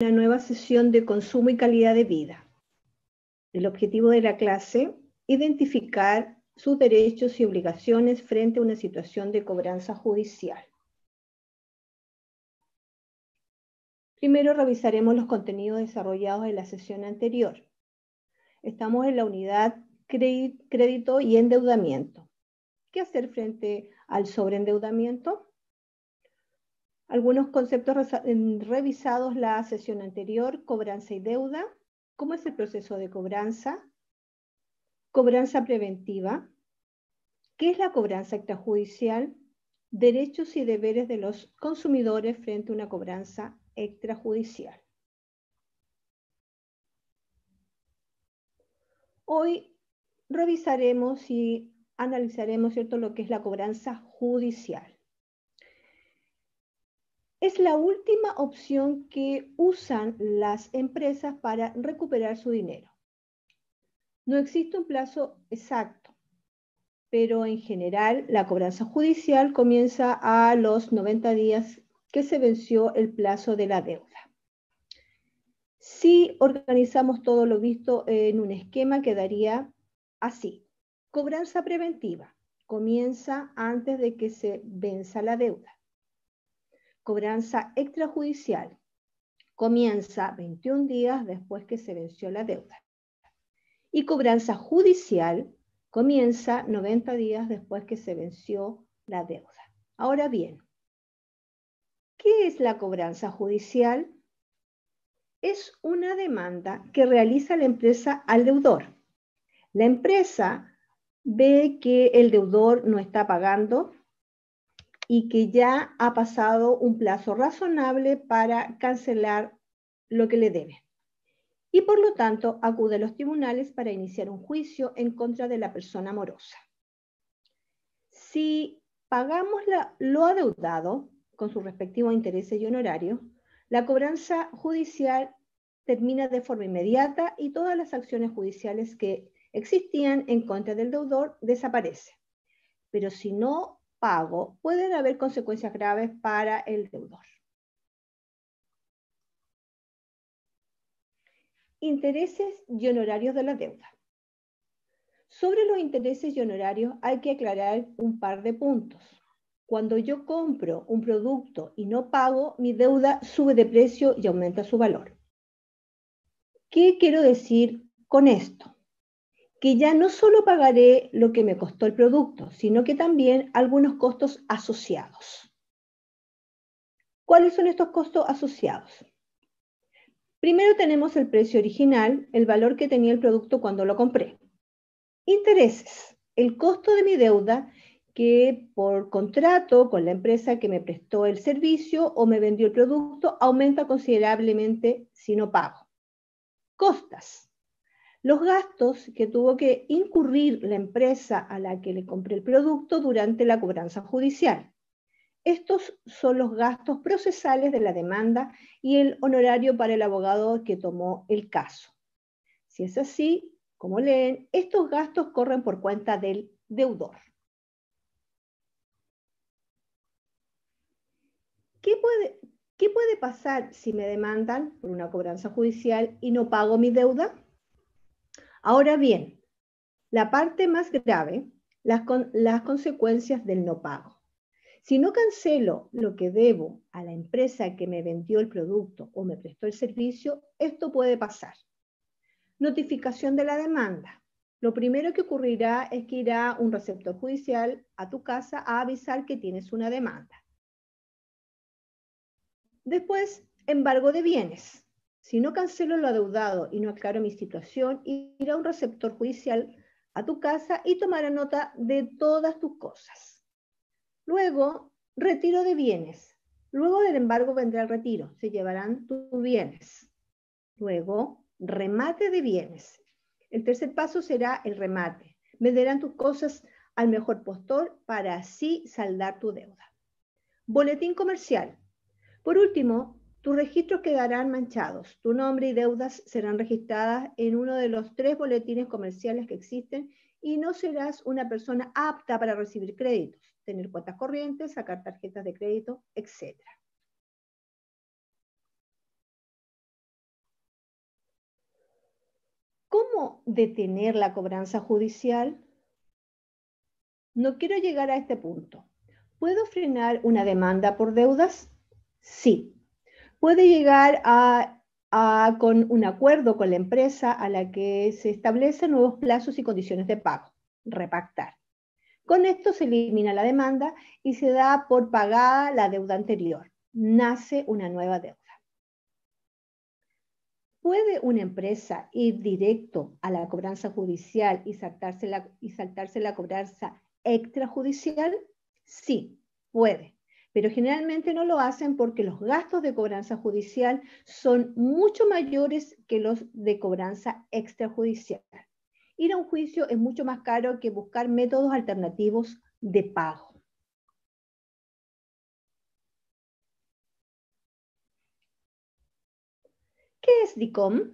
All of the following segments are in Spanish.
una nueva sesión de consumo y calidad de vida. El objetivo de la clase, identificar sus derechos y obligaciones frente a una situación de cobranza judicial. Primero revisaremos los contenidos desarrollados en la sesión anterior. Estamos en la unidad crédito y endeudamiento. ¿Qué hacer frente al sobreendeudamiento? Algunos conceptos revisados la sesión anterior, cobranza y deuda. ¿Cómo es el proceso de cobranza? Cobranza preventiva. ¿Qué es la cobranza extrajudicial? Derechos y deberes de los consumidores frente a una cobranza extrajudicial. Hoy revisaremos y analizaremos ¿cierto? lo que es la cobranza judicial. Es la última opción que usan las empresas para recuperar su dinero. No existe un plazo exacto, pero en general la cobranza judicial comienza a los 90 días que se venció el plazo de la deuda. Si organizamos todo lo visto en un esquema, quedaría así. Cobranza preventiva comienza antes de que se venza la deuda cobranza extrajudicial comienza 21 días después que se venció la deuda. Y cobranza judicial comienza 90 días después que se venció la deuda. Ahora bien, ¿qué es la cobranza judicial? Es una demanda que realiza la empresa al deudor. La empresa ve que el deudor no está pagando y que ya ha pasado un plazo razonable para cancelar lo que le debe. Y por lo tanto, acude a los tribunales para iniciar un juicio en contra de la persona morosa Si pagamos lo adeudado con sus respectivos intereses y honorarios, la cobranza judicial termina de forma inmediata y todas las acciones judiciales que existían en contra del deudor desaparecen. Pero si no pago, pueden haber consecuencias graves para el deudor. Intereses y honorarios de la deuda. Sobre los intereses y honorarios hay que aclarar un par de puntos. Cuando yo compro un producto y no pago, mi deuda sube de precio y aumenta su valor. ¿Qué quiero decir con esto? que ya no solo pagaré lo que me costó el producto, sino que también algunos costos asociados. ¿Cuáles son estos costos asociados? Primero tenemos el precio original, el valor que tenía el producto cuando lo compré. Intereses, el costo de mi deuda que por contrato con la empresa que me prestó el servicio o me vendió el producto aumenta considerablemente si no pago. Costas, los gastos que tuvo que incurrir la empresa a la que le compré el producto durante la cobranza judicial. Estos son los gastos procesales de la demanda y el honorario para el abogado que tomó el caso. Si es así, como leen, estos gastos corren por cuenta del deudor. ¿Qué puede, pasar si me demandan por una cobranza judicial y no pago mi deuda? Ahora bien, la parte más grave, las, consecuencias del no pago. Si no cancelo lo que debo a la empresa que me vendió el producto o me prestó el servicio, esto puede pasar. Notificación de la demanda. Lo primero que ocurrirá es que irá un receptor judicial a tu casa a avisar que tienes una demanda. Después, embargo de bienes. Si no cancelo lo adeudado y no aclaro mi situación, irá un receptor judicial a tu casa y tomará nota de todas tus cosas. Luego, retiro de bienes. Luego del embargo vendrá el retiro, se llevarán tus bienes. Luego, remate de bienes. El tercer paso será el remate. Venderán tus cosas al mejor postor para así saldar tu deuda. Boletín comercial. Por último, tus registros quedarán manchados. Tu nombre y deudas serán registradas en uno de los tres boletines comerciales que existen y no serás una persona apta para recibir créditos, tener cuentas corrientes, sacar tarjetas de crédito, etc. ¿Cómo detener la cobranza judicial? No quiero llegar a este punto. ¿Puedo frenar una demanda por deudas? Sí, puede llegar a, con un acuerdo con la empresa a la que se establecen nuevos plazos y condiciones de pago, repactar. Con esto se elimina la demanda y se da por pagada la deuda anterior. Nace una nueva deuda. ¿Puede una empresa ir directo a la cobranza judicial y y saltarse la cobranza extrajudicial? Sí, puede pero generalmente no lo hacen porque los gastos de cobranza judicial son mucho mayores que los de cobranza extrajudicial. Ir a un juicio es mucho más caro que buscar métodos alternativos de pago. ¿Qué es DICOM?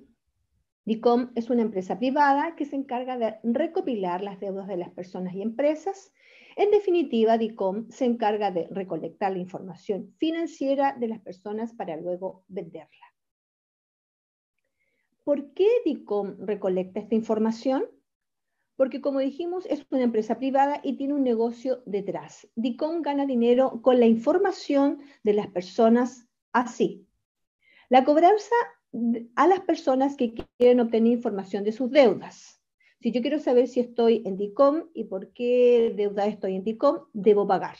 DICOM es una empresa privada que se encarga de recopilar las deudas de las personas y empresas en definitiva, DICOM se encarga de recolectar la información financiera de las personas para luego venderla. ¿Por qué DICOM recolecta esta información? Porque como dijimos, es una empresa privada y tiene un negocio detrás. DICOM gana dinero con la información de las personas así. La cobranza a las personas que quieren obtener información de sus deudas. Si yo quiero saber si estoy en DICOM y por qué deuda estoy en DICOM, debo pagar.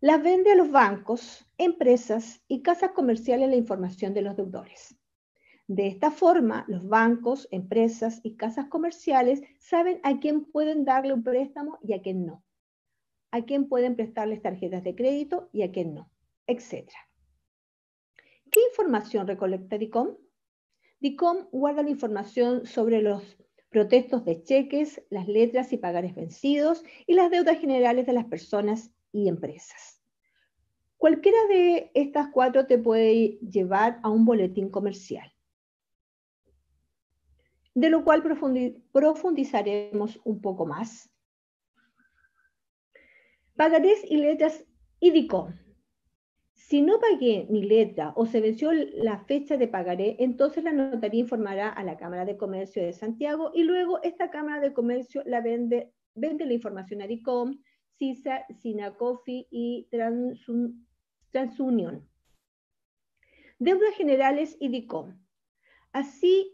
Las vende a los bancos, empresas y casas comerciales la información de los deudores. De esta forma, los bancos, empresas y casas comerciales saben a quién pueden darle un préstamo y a quién no, a quién pueden prestarles tarjetas de crédito y a quién no, etc. ¿Qué información recolecta DICOM? DICOM guarda la información sobre los protestos de cheques, las letras y pagares vencidos y las deudas generales de las personas y empresas. Cualquiera de estas cuatro te puede llevar a un boletín comercial, de lo cual profundizaremos un poco más. Pagarés y letras IDICOM si no pagué mi letra o se venció la fecha de pagaré, entonces la notaría informará a la Cámara de Comercio de Santiago y luego esta Cámara de Comercio la vende, vende la información a DICOM, CISA, SINACOFI y Transunión. TransUnion. Deudas generales y DICOM. Así,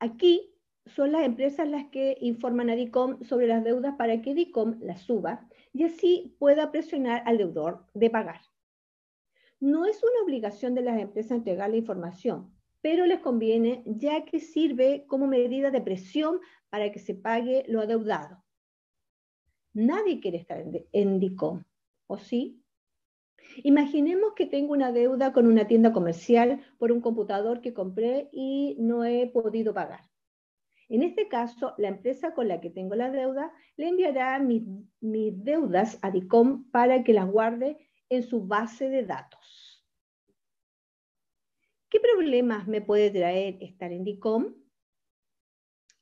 aquí son las empresas las que informan a DICOM sobre las deudas para que DICOM las suba y así pueda presionar al deudor de pagar. No es una obligación de las empresas entregar la información, pero les conviene ya que sirve como medida de presión para que se pague lo adeudado. Nadie quiere estar en, DICOM, ¿o sí? Imaginemos que tengo una deuda con una tienda comercial por un computador que compré y no he podido pagar. En este caso, la empresa con la que tengo la deuda le enviará mis deudas a DICOM para que las guarde en su base de datos. ¿Qué problemas me puede traer estar en DICOM?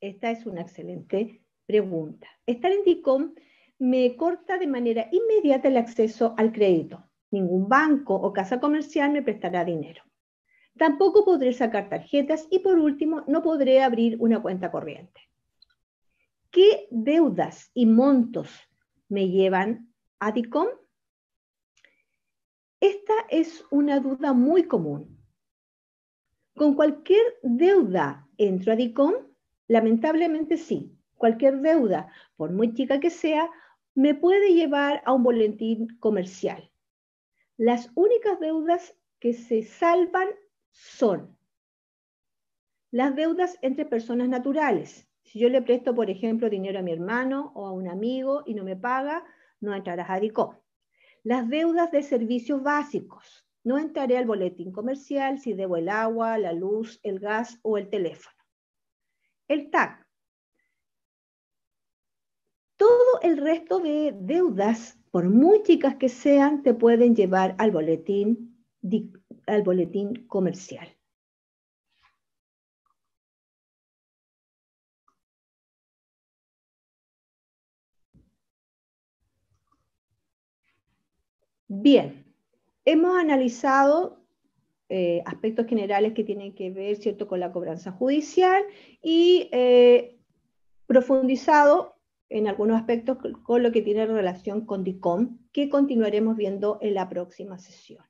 Esta es una excelente pregunta. Estar en DICOM me corta de manera inmediata el acceso al crédito. Ningún banco o casa comercial me prestará dinero. Tampoco podré sacar tarjetas y por último no podré abrir una cuenta corriente. ¿Qué deudas y montos me llevan a DICOM? Esta es una duda muy común. ¿Con cualquier deuda entro a DICOM? Lamentablemente sí. Cualquier deuda, por muy chica que sea, me puede llevar a un boletín comercial. Las únicas deudas que se salvan son las deudas entre personas naturales. Si yo le presto, por ejemplo, dinero a mi hermano o a un amigo y no me paga, no entrarás a DICOM. Las deudas de servicios básicos. No entraré al boletín comercial si debo el agua, la luz, el gas o el teléfono. El TAC. Todo el resto de deudas, por muy chicas que sean, te pueden llevar al boletín, al boletín comercial. Bien, hemos analizado eh, aspectos generales que tienen que ver, ¿cierto?, con la cobranza judicial y eh, profundizado en algunos aspectos con lo que tiene relación con DICOM, que continuaremos viendo en la próxima sesión.